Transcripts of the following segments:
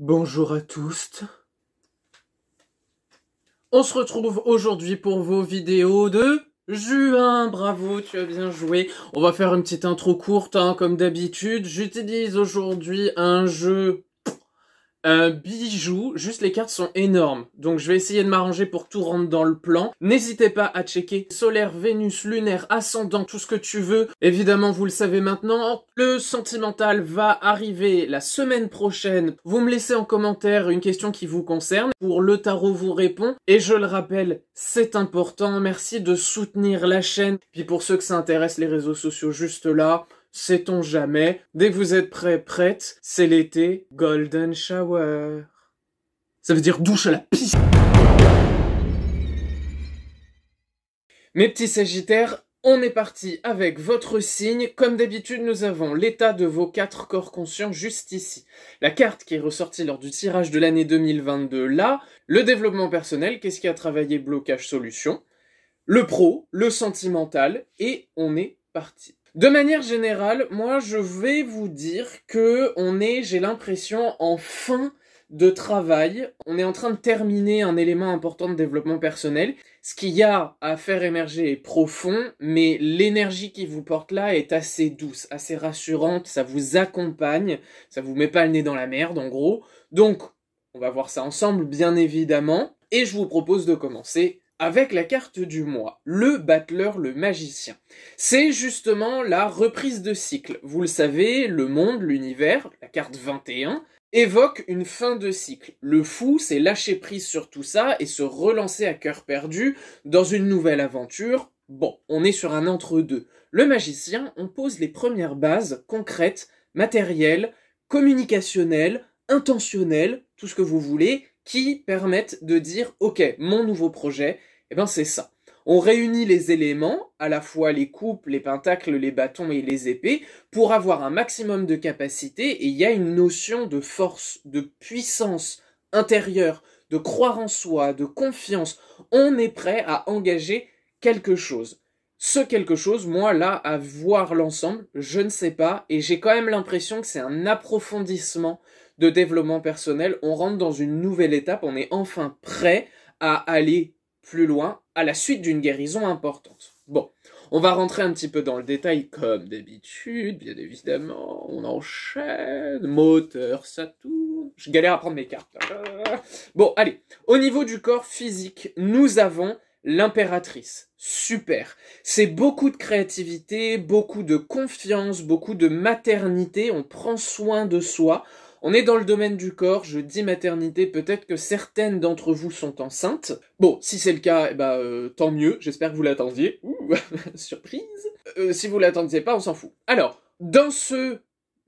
Bonjour à tous. On se retrouve aujourd'hui pour vos vidéos de juin. Bravo, tu as bien joué. On va faire une petite intro courte, hein, comme d'habitude. J'utilise aujourd'hui un jeu un bijou, juste les cartes sont énormes. Donc je vais essayer de m'arranger pour que tout rentre dans le plan. N'hésitez pas à checker solaire, Vénus, lunaire, ascendant, tout ce que tu veux. Évidemment, vous le savez maintenant, le sentimental va arriver la semaine prochaine. Vous me laissez en commentaire une question qui vous concerne. Pour le tarot vous répond. Et je le rappelle, c'est important. Merci de soutenir la chaîne. Puis pour ceux que ça intéresse, les réseaux sociaux juste là sait-on jamais. Dès que vous êtes prêt, prête, c'est l'été, golden shower. Ça veut dire douche à la piste. Mes petits sagittaires, on est parti avec votre signe. Comme d'habitude, nous avons l'état de vos quatre corps conscients juste ici. La carte qui est ressortie lors du tirage de l'année 2022 là. Le développement personnel, qu'est-ce qui a travaillé blocage solution. Le pro, le sentimental et on est parti. De manière générale, moi je vais vous dire que on est, j'ai l'impression, en fin de travail. On est en train de terminer un élément important de développement personnel. Ce qu'il y a à faire émerger est profond, mais l'énergie qui vous porte là est assez douce, assez rassurante, ça vous accompagne, ça vous met pas le nez dans la merde en gros. Donc, on va voir ça ensemble bien évidemment, et je vous propose de commencer avec la carte du mois, le battleur, le magicien. C'est justement la reprise de cycle. Vous le savez, le monde, l'univers, la carte 21, évoque une fin de cycle. Le fou, c'est lâcher prise sur tout ça et se relancer à cœur perdu dans une nouvelle aventure. Bon, on est sur un entre-deux. Le magicien, on pose les premières bases concrètes, matérielles, communicationnelles, intentionnelles, tout ce que vous voulez, qui permettent de dire, OK, mon nouveau projet, eh ben, c'est ça. On réunit les éléments, à la fois les coupes, les pentacles, les bâtons et les épées, pour avoir un maximum de capacité, et il y a une notion de force, de puissance intérieure, de croire en soi, de confiance. On est prêt à engager quelque chose. Ce quelque chose, moi là, à voir l'ensemble, je ne sais pas, et j'ai quand même l'impression que c'est un approfondissement de développement personnel, on rentre dans une nouvelle étape, on est enfin prêt à aller plus loin à la suite d'une guérison importante. Bon, on va rentrer un petit peu dans le détail comme d'habitude, bien évidemment, on enchaîne, moteur, ça tourne, je galère à prendre mes cartes. Bon, allez, au niveau du corps physique, nous avons l'impératrice. Super. C'est beaucoup de créativité, beaucoup de confiance, beaucoup de maternité. On prend soin de soi. On est dans le domaine du corps, je dis maternité, peut-être que certaines d'entre vous sont enceintes. Bon, si c'est le cas, eh ben, euh, tant mieux, j'espère que vous l'attendiez. Ouh, surprise euh, Si vous l'attendiez pas, on s'en fout. Alors, dans ce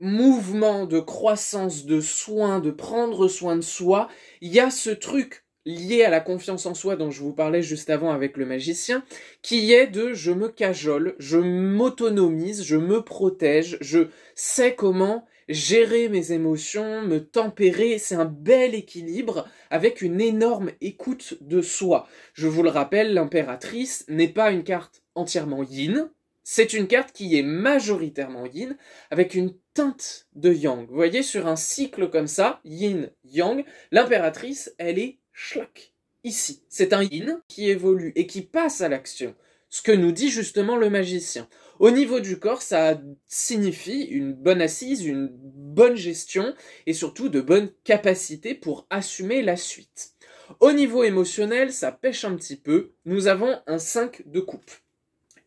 mouvement de croissance, de soin, de prendre soin de soi, il y a ce truc lié à la confiance en soi dont je vous parlais juste avant avec le magicien, qui est de je me cajole, je m'autonomise, je me protège, je sais comment gérer mes émotions, me tempérer, c'est un bel équilibre avec une énorme écoute de soi. Je vous le rappelle, l'impératrice n'est pas une carte entièrement yin, c'est une carte qui est majoritairement yin, avec une teinte de yang. Vous voyez, sur un cycle comme ça, yin, yang, l'impératrice, elle est schlack. Ici, c'est un yin qui évolue et qui passe à l'action ce que nous dit justement le magicien. Au niveau du corps, ça signifie une bonne assise, une bonne gestion et surtout de bonnes capacités pour assumer la suite. Au niveau émotionnel, ça pêche un petit peu. Nous avons un 5 de coupe.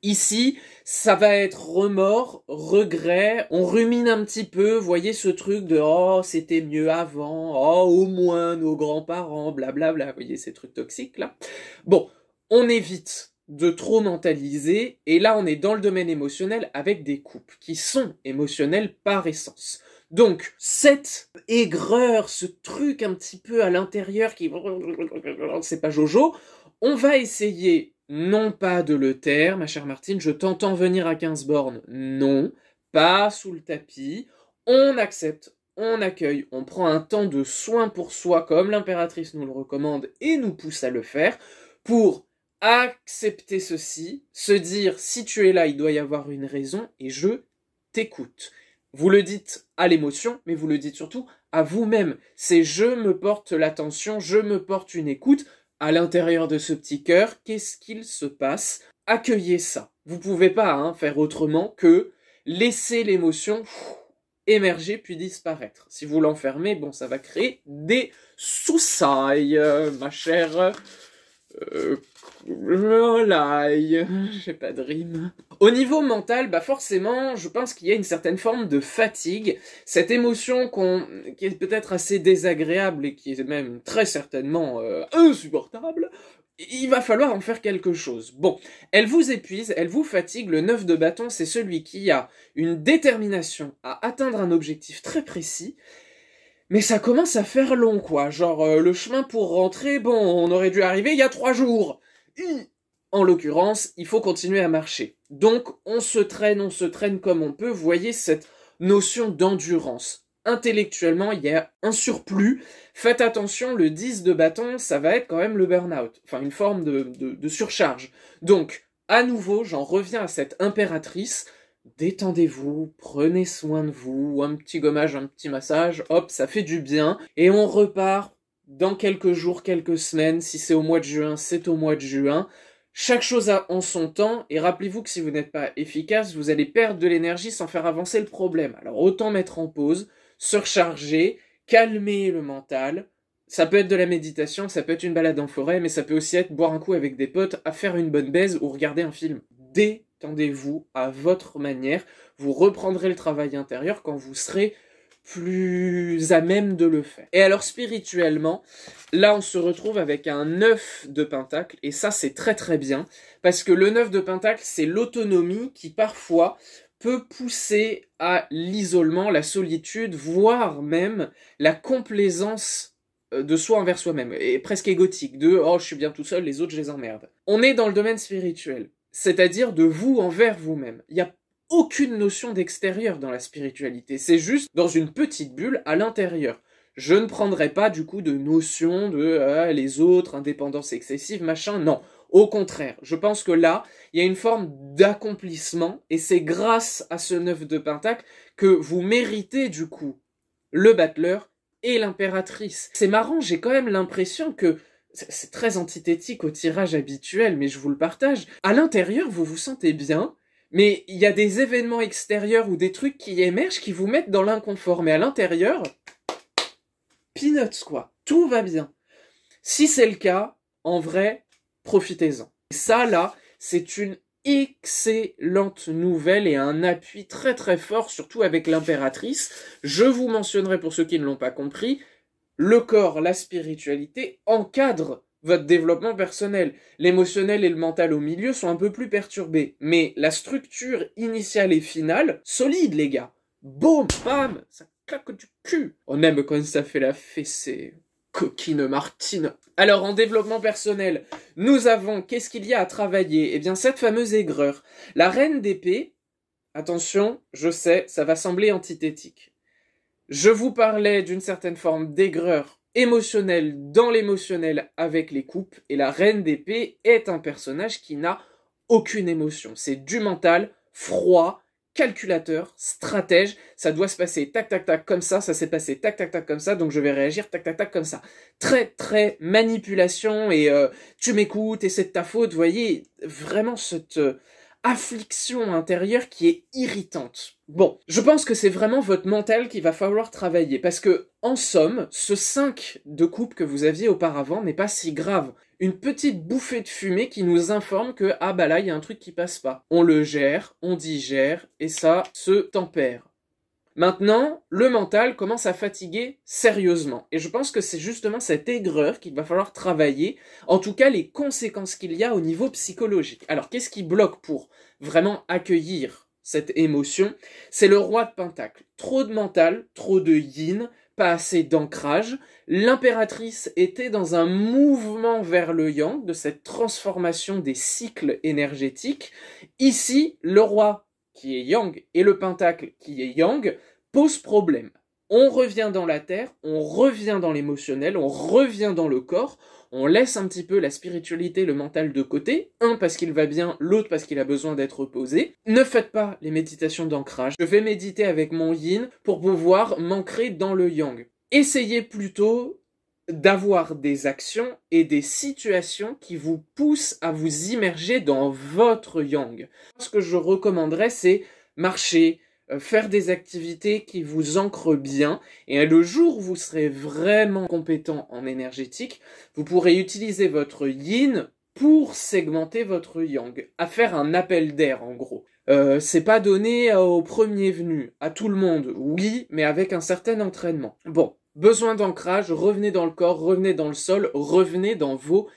Ici, ça va être remords, regrets, on rumine un petit peu, voyez ce truc de oh c'était mieux avant, oh au moins nos grands-parents, blablabla, bla, voyez ces trucs toxiques là. Bon, on évite de trop mentaliser, et là on est dans le domaine émotionnel avec des couples qui sont émotionnels par essence. Donc, cette aigreur, ce truc un petit peu à l'intérieur qui... C'est pas Jojo, on va essayer non pas de le taire, ma chère Martine, je t'entends venir à 15 bornes, non, pas sous le tapis, on accepte, on accueille, on prend un temps de soin pour soi comme l'impératrice nous le recommande et nous pousse à le faire pour accepter ceci, se dire si tu es là, il doit y avoir une raison et je t'écoute. Vous le dites à l'émotion, mais vous le dites surtout à vous-même. C'est je me porte l'attention, je me porte une écoute. À l'intérieur de ce petit cœur, qu'est-ce qu'il se passe Accueillez ça. Vous pouvez pas hein, faire autrement que laisser l'émotion émerger puis disparaître. Si vous l'enfermez, bon, ça va créer des soussailles, ma chère euh, oh, j'ai pas de rime. Au niveau mental, bah forcément, je pense qu'il y a une certaine forme de fatigue. Cette émotion qu'on, qui est peut-être assez désagréable et qui est même très certainement euh, insupportable, il va falloir en faire quelque chose. Bon, elle vous épuise, elle vous fatigue. Le 9 de bâton, c'est celui qui a une détermination à atteindre un objectif très précis mais ça commence à faire long, quoi. Genre, euh, le chemin pour rentrer, bon, on aurait dû arriver il y a trois jours. En l'occurrence, il faut continuer à marcher. Donc, on se traîne, on se traîne comme on peut. voyez cette notion d'endurance. Intellectuellement, il y a un surplus. Faites attention, le 10 de bâton, ça va être quand même le burn-out. Enfin, une forme de, de surcharge. Donc, à nouveau, j'en reviens à cette impératrice détendez-vous, prenez soin de vous, un petit gommage, un petit massage, hop, ça fait du bien, et on repart dans quelques jours, quelques semaines, si c'est au mois de juin, c'est au mois de juin. Chaque chose a en son temps, et rappelez-vous que si vous n'êtes pas efficace, vous allez perdre de l'énergie sans faire avancer le problème. Alors autant mettre en pause, se recharger, calmer le mental. Ça peut être de la méditation, ça peut être une balade en forêt, mais ça peut aussi être boire un coup avec des potes, à faire une bonne baise ou regarder un film. Dès tendez-vous à votre manière. Vous reprendrez le travail intérieur quand vous serez plus à même de le faire. Et alors spirituellement, là on se retrouve avec un 9 de Pentacle, et ça c'est très très bien, parce que le 9 de Pentacle c'est l'autonomie qui parfois peut pousser à l'isolement, la solitude, voire même la complaisance euh, de soi envers soi-même, et presque égotique, de oh je suis bien tout seul, les autres je les emmerde. On est dans le domaine spirituel c'est-à-dire de vous envers vous-même. Il n'y a aucune notion d'extérieur dans la spiritualité, c'est juste dans une petite bulle à l'intérieur. Je ne prendrai pas du coup de notion de ah, les autres, indépendance excessive, machin, non. Au contraire, je pense que là, il y a une forme d'accomplissement, et c'est grâce à ce neuf de Pentacle que vous méritez du coup le battleur et l'impératrice. C'est marrant, j'ai quand même l'impression que c'est très antithétique au tirage habituel, mais je vous le partage. À l'intérieur, vous vous sentez bien, mais il y a des événements extérieurs ou des trucs qui émergent qui vous mettent dans l'inconfort. Mais à l'intérieur, peanuts quoi, tout va bien. Si c'est le cas, en vrai, profitez-en. Ça là, c'est une excellente nouvelle et un appui très très fort, surtout avec l'impératrice. Je vous mentionnerai pour ceux qui ne l'ont pas compris, le corps, la spiritualité encadrent votre développement personnel. L'émotionnel et le mental au milieu sont un peu plus perturbés. Mais la structure initiale et finale, solide les gars. Boum, bam, ça claque du cul. On aime quand ça fait la fessée. Coquine Martine. Alors en développement personnel, nous avons qu'est-ce qu'il y a à travailler Eh bien cette fameuse aigreur. La reine d'épée, attention, je sais, ça va sembler antithétique. Je vous parlais d'une certaine forme d'aigreur émotionnelle dans l'émotionnel avec les coupes, et la reine d'épée est un personnage qui n'a aucune émotion. C'est du mental, froid, calculateur, stratège. Ça doit se passer tac tac tac comme ça, ça s'est passé tac tac tac comme ça, donc je vais réagir tac tac tac comme ça. Très très manipulation et euh, tu m'écoutes et c'est de ta faute, voyez, vraiment cette... Euh, affliction intérieure qui est irritante. Bon, je pense que c'est vraiment votre mental qu'il va falloir travailler, parce que, en somme, ce 5 de coupe que vous aviez auparavant n'est pas si grave. Une petite bouffée de fumée qui nous informe que, ah bah là, il y a un truc qui passe pas. On le gère, on digère, et ça se tempère. Maintenant, le mental commence à fatiguer sérieusement. Et je pense que c'est justement cette aigreur qu'il va falloir travailler, en tout cas les conséquences qu'il y a au niveau psychologique. Alors qu'est-ce qui bloque pour vraiment accueillir cette émotion C'est le roi de Pentacle. Trop de mental, trop de yin, pas assez d'ancrage. L'impératrice était dans un mouvement vers le yang, de cette transformation des cycles énergétiques. Ici, le roi qui est yang et le pentacle qui est yang pose problème. On revient dans la terre, on revient dans l'émotionnel, on revient dans le corps, on laisse un petit peu la spiritualité, le mental de côté, un parce qu'il va bien, l'autre parce qu'il a besoin d'être posé. Ne faites pas les méditations d'ancrage. Je vais méditer avec mon yin pour pouvoir m'ancrer dans le yang. Essayez plutôt d'avoir des actions et des situations qui vous poussent à vous immerger dans votre yang. Ce que je recommanderais, c'est marcher, euh, faire des activités qui vous ancrent bien et le jour où vous serez vraiment compétent en énergétique, vous pourrez utiliser votre yin pour segmenter votre yang, à faire un appel d'air en gros. Euh, c'est pas donné euh, au premier venu, à tout le monde, oui, mais avec un certain entraînement. Bon, besoin d'ancrage, revenez dans le corps, revenez dans le sol, revenez dans vos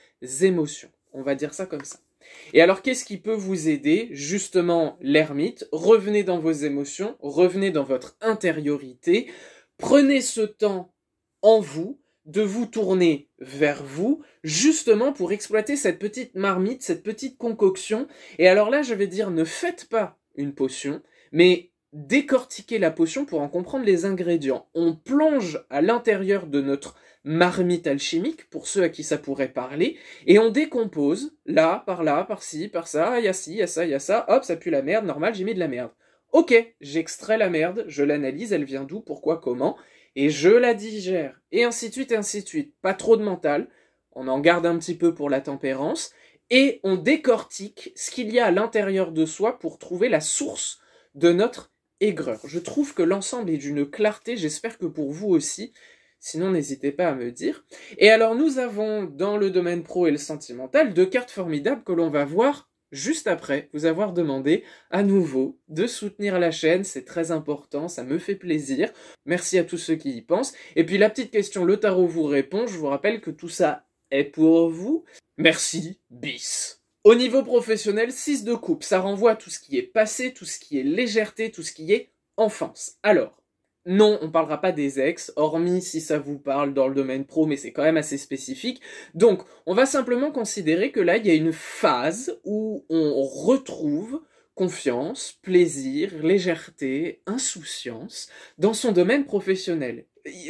émotions. On va dire ça comme ça. Et alors, qu'est-ce qui peut vous aider Justement, l'ermite. Revenez dans vos émotions, revenez dans votre intériorité. Prenez ce temps en vous de vous tourner vers vous, justement pour exploiter cette petite marmite, cette petite concoction. Et alors là, je vais dire, ne faites pas une potion, mais décortiquez la potion pour en comprendre les ingrédients. On plonge à l'intérieur de notre marmite alchimique, pour ceux à qui ça pourrait parler, et on décompose, là, par là, par ci, par ça, y a ci, y a ça, y a ça, hop, ça pue la merde, normal, j'ai mis de la merde. Ok, j'extrais la merde, je l'analyse, elle vient d'où, pourquoi, comment, et je la digère, et ainsi de suite, et ainsi de suite. Pas trop de mental, on en garde un petit peu pour la tempérance, et on décortique ce qu'il y a à l'intérieur de soi pour trouver la source de notre aigreur. Je trouve que l'ensemble est d'une clarté, j'espère que pour vous aussi, Sinon, n'hésitez pas à me dire. Et alors, nous avons dans le domaine pro et le sentimental deux cartes formidables que l'on va voir juste après vous avoir demandé à nouveau de soutenir la chaîne, c'est très important, ça me fait plaisir. Merci à tous ceux qui y pensent. Et puis la petite question, le tarot vous répond, je vous rappelle que tout ça est pour vous. Merci, bis. Au niveau professionnel, 6 de coupe, ça renvoie à tout ce qui est passé, tout ce qui est légèreté, tout ce qui est enfance. Alors, non, on parlera pas des ex, hormis si ça vous parle dans le domaine pro, mais c'est quand même assez spécifique. Donc, on va simplement considérer que là, il y a une phase où on retrouve confiance, plaisir, légèreté, insouciance dans son domaine professionnel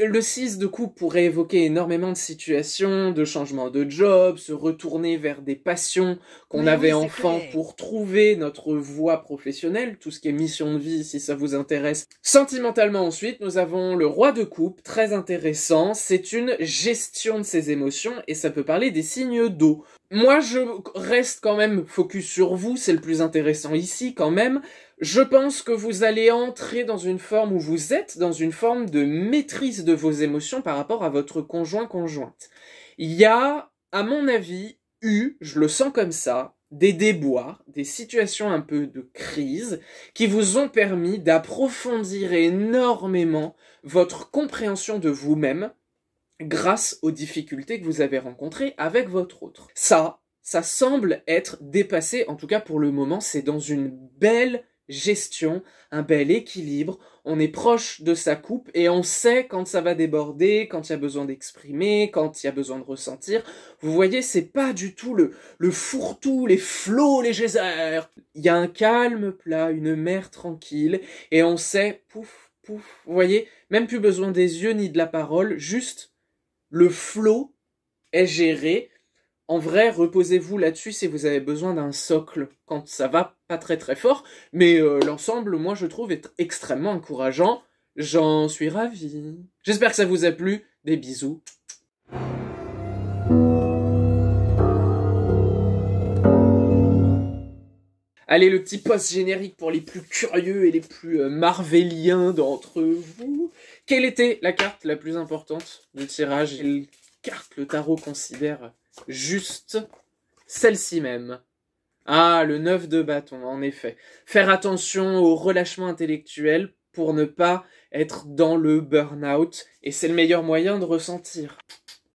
le 6 de coupe pourrait évoquer énormément de situations, de changements de job, se retourner vers des passions qu'on avait enfant pour trouver notre voie professionnelle, tout ce qui est mission de vie si ça vous intéresse. Sentimentalement ensuite, nous avons le roi de coupe, très intéressant, c'est une gestion de ses émotions et ça peut parler des signes d'eau. Moi je reste quand même focus sur vous, c'est le plus intéressant ici quand même. Je pense que vous allez entrer dans une forme où vous êtes dans une forme de maîtrise de vos émotions par rapport à votre conjoint-conjointe. Il y a, à mon avis, eu, je le sens comme ça, des déboires, des situations un peu de crise qui vous ont permis d'approfondir énormément votre compréhension de vous-même grâce aux difficultés que vous avez rencontrées avec votre autre. Ça, ça semble être dépassé, en tout cas pour le moment, c'est dans une belle gestion, un bel équilibre, on est proche de sa coupe et on sait quand ça va déborder, quand il y a besoin d'exprimer, quand il y a besoin de ressentir. Vous voyez, c'est pas du tout le, le fourre-tout, les flots, les geysers. Il y a un calme plat, une mer tranquille et on sait, pouf, pouf, vous voyez, même plus besoin des yeux ni de la parole, juste le flot est géré. En vrai, reposez-vous là-dessus si vous avez besoin d'un socle quand ça va très très fort, mais euh, l'ensemble, moi je trouve, est extrêmement encourageant. J'en suis ravi. J'espère que ça vous a plu. Des bisous. Allez, le petit post générique pour les plus curieux et les plus euh, marvelliens d'entre vous. Quelle était la carte la plus importante du tirage Quelle carte le tarot considère juste Celle-ci même. Ah, le 9 de bâton, en effet. Faire attention au relâchement intellectuel pour ne pas être dans le burn-out, et c'est le meilleur moyen de ressentir.